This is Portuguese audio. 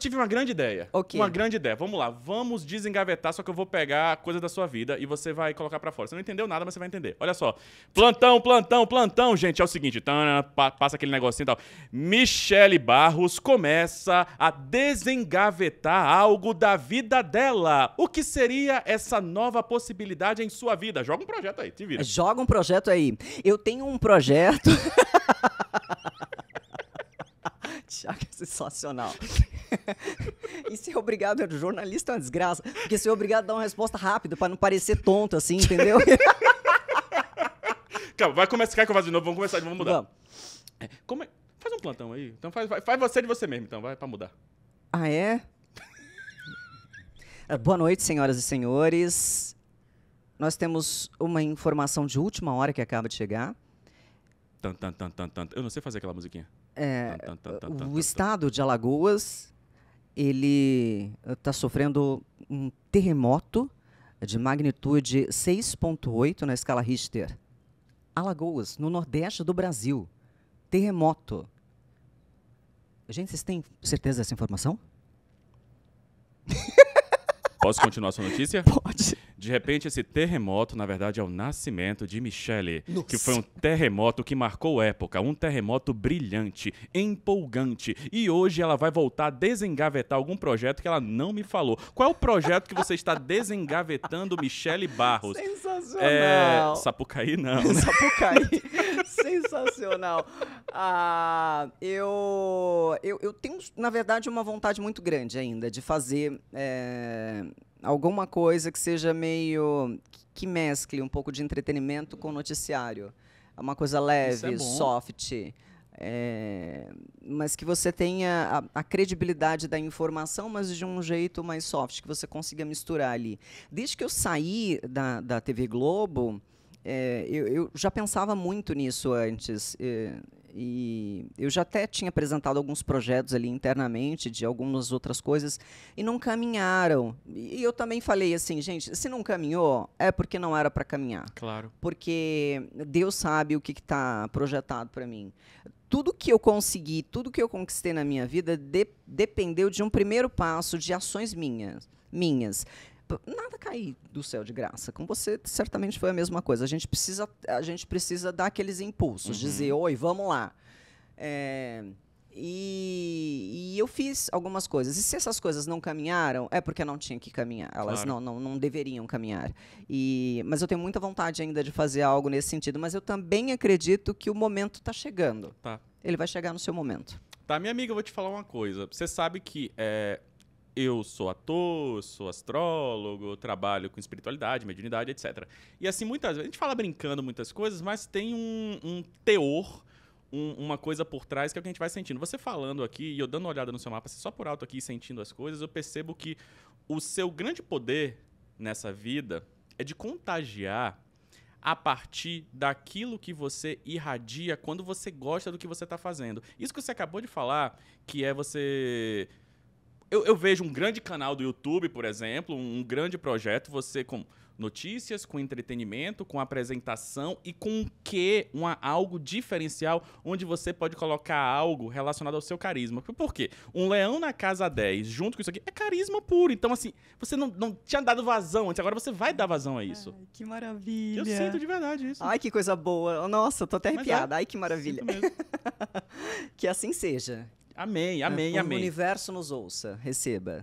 tive uma grande ideia. Okay. Uma grande ideia. Vamos lá, vamos desengavetar, só que eu vou pegar coisa da sua vida e você vai colocar para fora. Você não entendeu nada, mas você vai entender. Olha só. Plantão, plantão, plantão, gente. É o seguinte, tana, passa aquele negocinho e tal. Michele Barros começa a desengavetar algo da vida dela. O que seria essa nova possibilidade em sua vida? Joga um projeto aí, te vira. Joga um projeto aí. Eu tenho um projeto. Tiago é sensacional. e ser obrigado, jornalista é uma desgraça, porque ser obrigado a dar uma resposta rápida para não parecer tonto assim, entendeu? Calma, vai começar, quer que eu faça de novo? Vamos começar, vamos mudar. Vamos. É, como é? Faz um plantão aí. Então faz, faz, você de você mesmo, então, vai para mudar. Ah, é? Ah, boa noite, senhoras e senhores. Nós temos uma informação de última hora que acaba de chegar. Tan, tan, tan, tan, tan. Eu não sei fazer aquela musiquinha. É, o estado de Alagoas ele está eh, sofrendo um terremoto de magnitude 6.8 na escala Richter. Alagoas, no nordeste do Brasil, terremoto. Gente, vocês têm certeza dessa informação? Posso continuar sua notícia? Pode. De repente, esse terremoto, na verdade, é o nascimento de Michele, Nossa. que foi um terremoto que marcou época, um terremoto brilhante, empolgante. E hoje ela vai voltar a desengavetar algum projeto que ela não me falou. Qual é o projeto que você está desengavetando, Michele Barros? Sensacional. É... Sapucaí, não. Né? Sapucaí. Sensacional. Ah, eu, eu, eu tenho, na verdade, uma vontade muito grande ainda de fazer é, alguma coisa que seja meio. que mescle um pouco de entretenimento com noticiário. É uma coisa é leve, é soft. É, mas que você tenha a, a, credibilidade da informação, mas de um jeito mais soft, que você consiga misturar ali. Desde que eu saí da, da TV Globo, é, eu, eu, já pensava muito nisso antes. E eu já até tinha apresentado alguns projetos ali internamente de algumas outras coisas e não caminharam. E eu também falei assim, gente, se não caminhou, é porque não era para caminhar. Claro. Porque Deus sabe o que está projetado para mim. Tudo que eu consegui, tudo que eu conquistei na minha vida de dependeu de um primeiro passo de ações minhas. minhas nada cai do céu de graça. Com você, certamente foi a mesma coisa. A gente precisa, a gente precisa dar aqueles impulsos, uhum. dizer, oi, vamos lá. É, e, e, eu fiz algumas coisas. E se essas coisas não caminharam, é porque não tinha que caminhar. Elas claro. não, não, não deveriam caminhar. E, mas eu tenho muita vontade ainda de fazer algo nesse sentido. Mas eu também acredito que o momento está chegando. Tá. Ele vai chegar no seu momento. Tá, minha amiga, eu vou te falar uma coisa. Você sabe que é, eu sou ator, sou astrólogo, trabalho com espiritualidade, mediunidade, etc. E assim, muitas vezes, a gente fala brincando muitas coisas, mas tem um, um teor, um, uma coisa por trás que é o que a gente vai sentindo. Você falando aqui e eu dando uma olhada no seu mapa, assim, só por alto aqui sentindo as coisas, eu percebo que o seu grande poder nessa vida é de contagiar a partir daquilo que você irradia quando você gosta do que você está fazendo. Isso que você acabou de falar, que é você eu, eu, vejo um grande canal do YouTube, por exemplo, um grande projeto, você com notícias, com entretenimento, com apresentação e com o que uma, algo diferencial, onde você pode colocar algo relacionado ao seu carisma. Por quê? Um leão na casa 10, junto com isso aqui, é carisma puro. Então, assim, você não, não tinha dado vazão antes, agora você vai dar vazão a isso. Ai, que maravilha. Eu sinto de verdade isso. Ai, que coisa boa. Nossa, tô até é, arrepiada. ai, Ai, que maravilha. que assim seja. Amém, né, amém, é, amém. O universo nos ouça, receba.